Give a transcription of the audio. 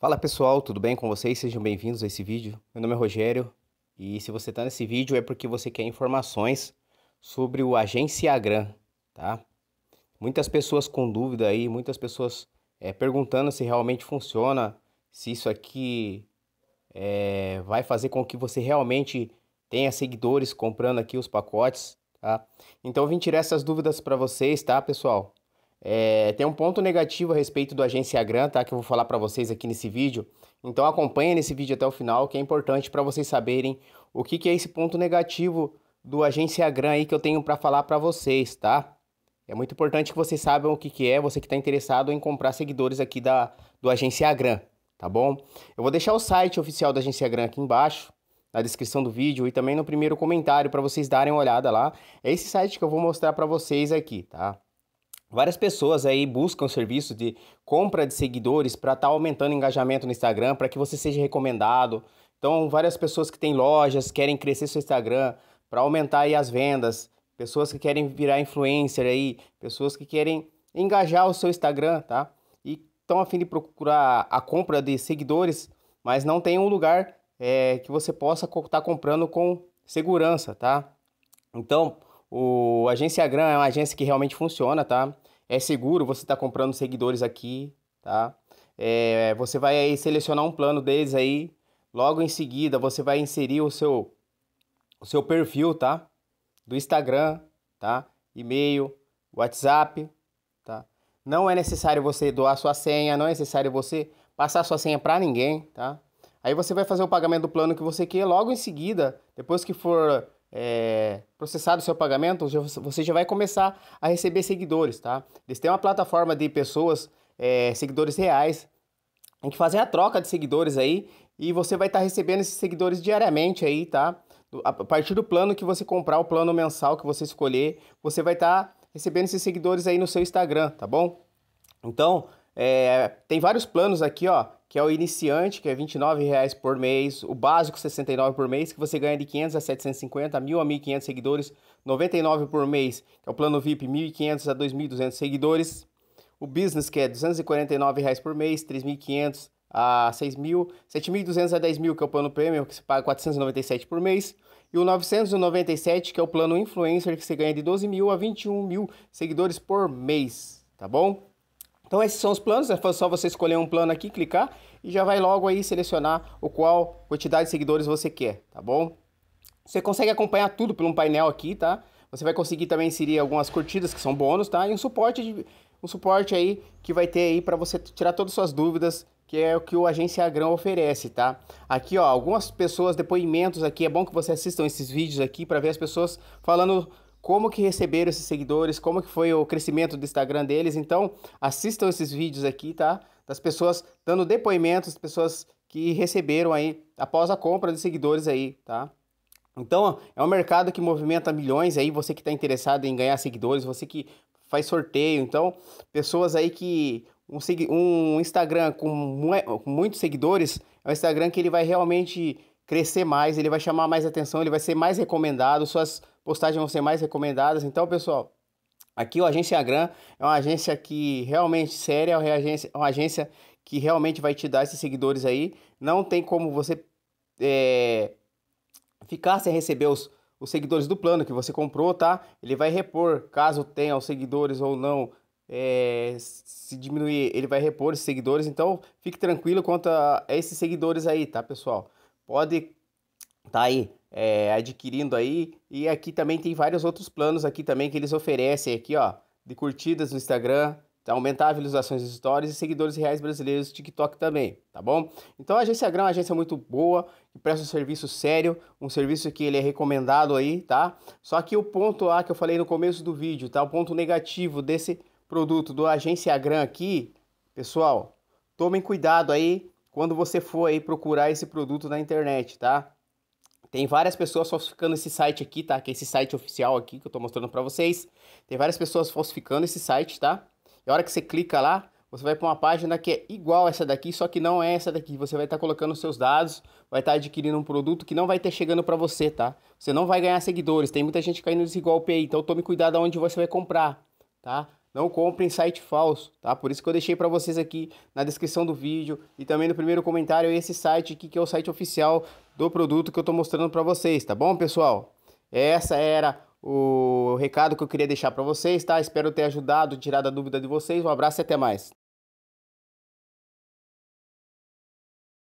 Fala pessoal, tudo bem com vocês? Sejam bem-vindos a esse vídeo. Meu nome é Rogério e se você está nesse vídeo é porque você quer informações sobre o Agenciagram, tá? Muitas pessoas com dúvida aí, muitas pessoas é, perguntando se realmente funciona, se isso aqui é, vai fazer com que você realmente tenha seguidores comprando aqui os pacotes, tá? Então eu vim tirar essas dúvidas para vocês, tá, pessoal? É, tem um ponto negativo a respeito do Agência Gran, tá? Que eu vou falar para vocês aqui nesse vídeo. Então acompanha nesse vídeo até o final, que é importante para vocês saberem o que, que, é esse ponto negativo do Agência Gran aí que eu tenho para falar para vocês, tá? É muito importante que vocês saibam o que, que é, você que está interessado em comprar seguidores aqui da, do Agência Gran, tá bom? Eu vou deixar o site oficial da Agência Gran aqui embaixo, na descrição do vídeo e também no primeiro comentário para vocês darem uma olhada lá. É esse site que eu vou mostrar para vocês aqui, tá? Várias pessoas aí buscam serviço de compra de seguidores para estar tá aumentando o engajamento no Instagram, para que você seja recomendado. Então, várias pessoas que têm lojas querem crescer seu Instagram para aumentar aí as vendas, pessoas que querem virar influencer aí, pessoas que querem engajar o seu Instagram, tá? E estão a fim de procurar a compra de seguidores, mas não tem um lugar é, que você possa estar tá comprando com segurança, tá? Então, o Gram é uma agência que realmente funciona, tá? é seguro você estar tá comprando seguidores aqui, tá? É, você vai aí selecionar um plano deles aí. Logo em seguida, você vai inserir o seu, o seu perfil, tá? Do Instagram, tá? E-mail, WhatsApp, tá? Não é necessário você doar sua senha, não é necessário você passar sua senha para ninguém, tá? Aí você vai fazer o pagamento do plano que você quer. Logo em seguida, depois que for é, processado o seu pagamento, você já vai começar a receber seguidores, tá? Eles têm uma plataforma de pessoas, é, seguidores reais, tem que fazer a troca de seguidores aí e você vai estar tá recebendo esses seguidores diariamente aí, tá? A partir do plano que você comprar, o plano mensal que você escolher, você vai estar tá recebendo esses seguidores aí no seu Instagram, tá bom? Então, é, tem vários planos aqui, ó que é o iniciante, que é R$29,00 por mês, o básico R$69,00 por mês, que você ganha de 500 a 750, 1.000 a 1.500 seguidores, 99 por mês, que é o plano VIP, 1.500 a 2.200 seguidores, o business, que é R$249,00 por mês, 3.500 a 6.000, 7.200 a 10.000, que é o plano premium, que você paga 497 por mês, e o 997, que é o plano influencer, que você ganha de 12 a 21 seguidores por mês, tá bom? Então esses são os planos, é só você escolher um plano aqui, clicar e já vai logo aí selecionar o qual quantidade de seguidores você quer, tá bom? Você consegue acompanhar tudo por um painel aqui, tá? Você vai conseguir também inserir algumas curtidas que são bônus, tá? E um suporte, de, um suporte aí que vai ter aí para você tirar todas as suas dúvidas que é o que o Agência Agrão oferece, tá? Aqui, ó, algumas pessoas, depoimentos aqui, é bom que você assistam esses vídeos aqui para ver as pessoas falando como que receberam esses seguidores, como que foi o crescimento do Instagram deles. Então, assistam esses vídeos aqui, tá? Das pessoas dando depoimentos, pessoas que receberam aí após a compra de seguidores aí, tá? Então, é um mercado que movimenta milhões aí, você que está interessado em ganhar seguidores, você que faz sorteio, então, pessoas aí que um, um Instagram com, com muitos seguidores é um Instagram que ele vai realmente crescer mais, ele vai chamar mais atenção, ele vai ser mais recomendado, suas postagens vão ser mais recomendadas. Então, pessoal, aqui o Agência Gran é uma agência que realmente séria, é uma agência, é uma agência que realmente vai te dar esses seguidores aí. Não tem como você é, ficar sem receber os, os seguidores do plano que você comprou, tá? Ele vai repor, caso tenha os seguidores ou não, é, se diminuir, ele vai repor os seguidores. Então, fique tranquilo quanto a esses seguidores aí, tá, pessoal? pode tá aí é, adquirindo aí e aqui também tem vários outros planos aqui também que eles oferecem aqui ó de curtidas no Instagram tá? aumentar visualizações dos stories e seguidores reais brasileiros do TikTok também tá bom então a agência Grão é uma agência muito boa que presta um serviço sério um serviço que ele é recomendado aí tá só que o ponto lá que eu falei no começo do vídeo tá o ponto negativo desse produto do agência Grão aqui pessoal tomem cuidado aí quando você for aí procurar esse produto na internet, tá? Tem várias pessoas falsificando esse site aqui, tá? Que é esse site oficial aqui que eu tô mostrando para vocês. Tem várias pessoas falsificando esse site, tá? E a hora que você clica lá, você vai para uma página que é igual essa daqui, só que não é essa daqui. Você vai estar tá colocando seus dados, vai estar tá adquirindo um produto que não vai estar chegando para você, tá? Você não vai ganhar seguidores. Tem muita gente caindo nesse golpe aí, então tome cuidado aonde você vai comprar, tá? Não comprem site falso, tá? Por isso que eu deixei para vocês aqui na descrição do vídeo e também no primeiro comentário esse site aqui que é o site oficial do produto que eu estou mostrando para vocês, tá bom, pessoal? Essa era o recado que eu queria deixar para vocês, tá? Espero ter ajudado, tirado a dúvida de vocês. Um abraço e até mais.